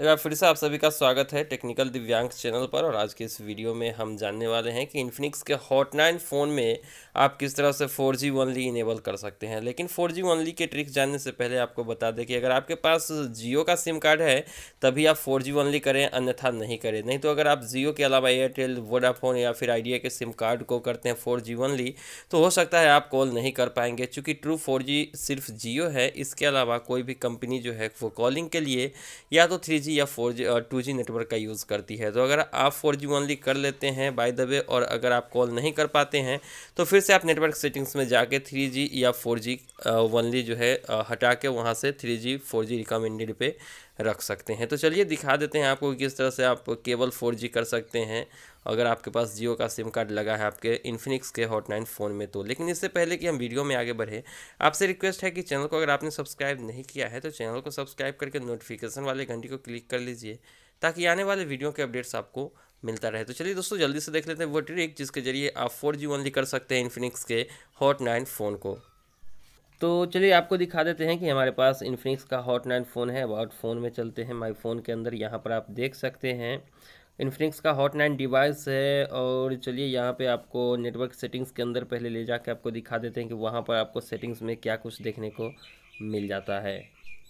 एक बार फिर से आप सभी का स्वागत है टेक्निकल दिव्यांग चैनल पर और आज के इस वीडियो में हम जानने वाले हैं कि इन्फिनिक्स के हॉट नाइन फ़ोन में आप किस तरह से फोर जी ओनली इनेबल कर सकते हैं लेकिन फोर जी ओनली के ट्रिक्स जानने से पहले आपको बता दें कि अगर आपके पास जियो का सिम कार्ड है तभी आप फोर जी ओनली करें अन्यथा नहीं करें नहीं तो अगर आप जियो के अलावा एयरटेल वोडाफोन या फिर आइडिया के सिम कार्ड को करते हैं फोर जी ओनली तो हो सकता है आप कॉल नहीं कर पाएंगे चूँकि ट्रू फोर जी सिर्फ जियो है इसके अलावा कोई भी कंपनी जो है वो कॉलिंग के लिए या तो थ्री जी या फोर जी और टू जी नेटवर्क का यूज़ करती है तो अगर आप फोर जी ओनली कर लेते हैं बाय द वे और अगर आप कॉल नहीं कर पाते हैं तो फिर से आप नेटवर्क सेटिंग्स में जाके थ्री जी या फोर जी ओनली जो है हटा के वहाँ से three G four G recommended पे रख सकते हैं तो चलिए दिखा देते हैं आपको किस तरह से आप केबल फोर कर सकते हैं अगर आपके पास जियो का सिम कार्ड लगा है आपके इन्फिनिक्स के हॉट नाइन फ़ोन में तो लेकिन इससे पहले कि हम वीडियो में आगे बढ़े आपसे रिक्वेस्ट है कि चैनल को अगर आपने सब्सक्राइब नहीं किया है तो चैनल को सब्सक्राइब करके नोटिफिकेशन वाले घंटी को क्लिक कर लीजिए ताकि आने वाले वीडियो के अपडेट्स आपको मिलता रहे तो चलिए दोस्तों जल्दी से देख लेते हैं वो ट्रिक जिसके जरिए आप फोर जी ओनली कर सकते हैं इन्फिनिक्स के हॉट नाइन फ़ोन को तो चलिए आपको दिखा देते हैं कि हमारे पास इन्फिनिक्स का हॉट नाइन फ़ोन है अबाउट फ़ोन में चलते हैं माई फ़ोन के अंदर यहाँ पर आप देख सकते हैं इन्फिनिक्स का हॉट नाइन डिवाइस है और चलिए यहाँ पे आपको नेटवर्क सेटिंग्स के अंदर पहले ले जाके आपको दिखा देते हैं कि वहाँ पर आपको सेटिंग्स में क्या कुछ देखने को मिल जाता है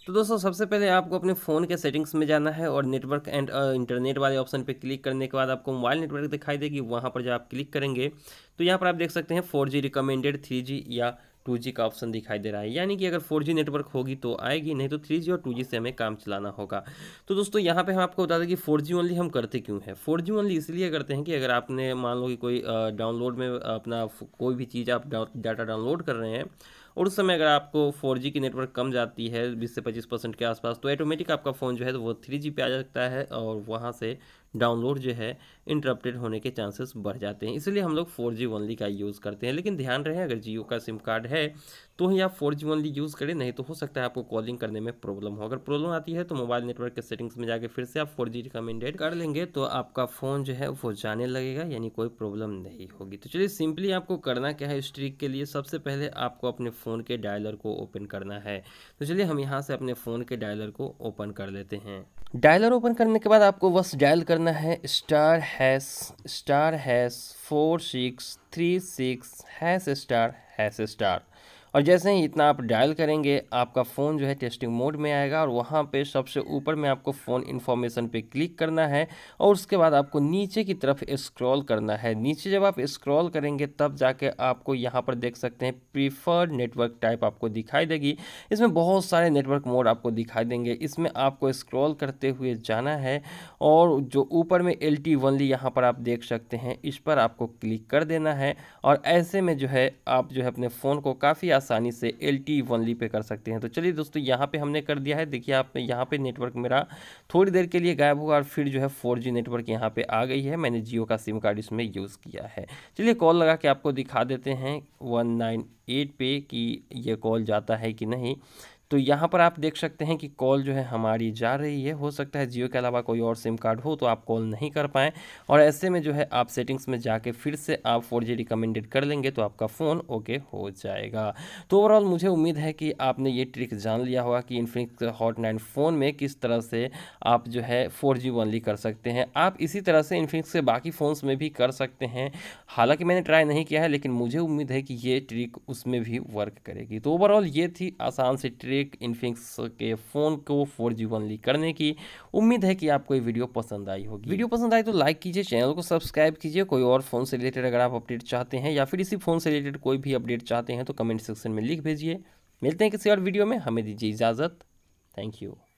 तो दोस्तों सबसे पहले आपको अपने फ़ोन के सेटिंग्स में जाना है और नेटवर्क एंड इंटरनेट वाले ऑप्शन पे क्लिक करने के बाद आपको मोबाइल नेटवर्क दिखाई देगी वहाँ पर जब आप क्लिक करेंगे तो यहाँ पर आप देख सकते हैं four G recommended three G या टू का ऑप्शन दिखाई दे रहा है यानी कि अगर फोर नेटवर्क होगी तो आएगी नहीं तो थ्री और टू से हमें काम चलाना होगा तो दोस्तों यहाँ पर हम आपको बता दें कि फोर ओनली हम करते क्यों है फोर ओनली इसलिए करते हैं कि अगर आपने मान लो कि कोई डाउनलोड में अपना कोई भी चीज़ आप डाटा डाउनलोड कर रहे हैं और उस समय अगर आपको फोर की नेटवर्क कम जाती है बीस से पच्चीस परसेंट के आसपास तो ऑटोमेटिक आपका फ़ोन जो है तो वो थ्री पे आ सकता है और वहाँ से डाउनलोड जो है इंटरप्टेड होने के चांसेस बढ़ जाते हैं इसलिए हम लोग फोर जी ओनली का यूज़ करते हैं लेकिन ध्यान रहे अगर जियो का सिम कार्ड है तो ही आप फोर जी ओनली यूज़ करें नहीं तो हो सकता है आपको कॉलिंग करने में प्रॉब्लम हो अगर प्रॉब्लम आती है तो मोबाइल नेटवर्क के सेटिंग्स में जाकर फिर से आप फोर जी रिकमेंडेड कर लेंगे तो आपका फ़ोन जो है वो जाने लगेगा यानी कोई प्रॉब्लम नहीं होगी तो चलिए सिंपली आपको करना क्या है इस ट्रिक के लिए सबसे पहले आपको अपने फ़ोन के डायलर को ओपन करना है तो चलिए हम यहाँ से अपने फ़ोन के डायलर को ओपन कर लेते हैं डायलर ओपन करने के बाद आपको बस डायल करना है star hash star hash four six three six hash star hash star और जैसे ही इतना आप डायल करेंगे आपका फ़ोन जो है टेस्टिंग मोड में आएगा और वहाँ पे सबसे ऊपर में आपको फ़ोन इन्फॉर्मेशन पे क्लिक करना है और उसके बाद आपको नीचे की तरफ स्क्रॉल करना है नीचे जब आप स्क्रॉल करेंगे तब जाके आपको यहाँ पर देख सकते हैं प्रीफर्ड नेटवर्क टाइप आपको दिखाई देगी इसमें बहुत सारे नेटवर्क मोड आपको दिखाई देंगे इसमें आपको स्क्रॉल करते हुए जाना है और जो ऊपर में एल टी वनली यहाँ पर आप देख सकते हैं इस पर आपको क्लिक कर देना है और ऐसे में जो है आप जो है अपने फ़ोन को काफ़ी आसानी से एल टी ली पे कर सकते हैं तो चलिए दोस्तों यहाँ पे हमने कर दिया है देखिए आप यहाँ पे नेटवर्क मेरा थोड़ी देर के लिए गायब हुआ और फिर जो है फोर जी नेटवर्क यहाँ पे आ गई है मैंने जियो का सिम कार्ड इसमें यूज़ किया है चलिए कॉल लगा के आपको दिखा देते हैं वन नाइन एट पे कि ये कॉल जाता है कि नहीं तो यहाँ पर आप देख सकते हैं कि कॉल जो है हमारी जा रही है हो सकता है जियो के अलावा कोई और सिम कार्ड हो तो आप कॉल नहीं कर पाएँ और ऐसे में जो है आप सेटिंग्स में जाके फिर से आप फोर जी रिकमेंडेड कर लेंगे तो आपका फ़ोन ओके हो जाएगा तो ओवरऑल मुझे उम्मीद है कि आपने ये ट्रिक जान लिया होगा कि इन्फिनिक्स हॉट नाइन फ़ोन में किस तरह से आप जो है फोर जी ओनली कर सकते हैं आप इसी तरह से इन्फिनिक्स के बाकी फ़ोन्स में भी कर सकते हैं हालाँकि मैंने ट्राई नहीं किया है लेकिन मुझे उम्मीद है कि ये ट्रिक उसमें भी वर्क करेगी तो ओवरऑल ये थी आसान सी ट्रिक एक इन्फिक्स के फ़ोन को फोर जी ओनली करने की उम्मीद है कि आपको ये वीडियो पसंद आई होगी वीडियो पसंद आई तो लाइक कीजिए चैनल को सब्सक्राइब कीजिए कोई और फ़ोन से रिलेटेड अगर आप अपडेट चाहते हैं या फिर इसी फ़ोन से रिलेटेड कोई भी अपडेट चाहते हैं तो कमेंट सेक्शन में लिख भेजिए मिलते हैं किसी और वीडियो में हमें दीजिए इजाज़त थैंक यू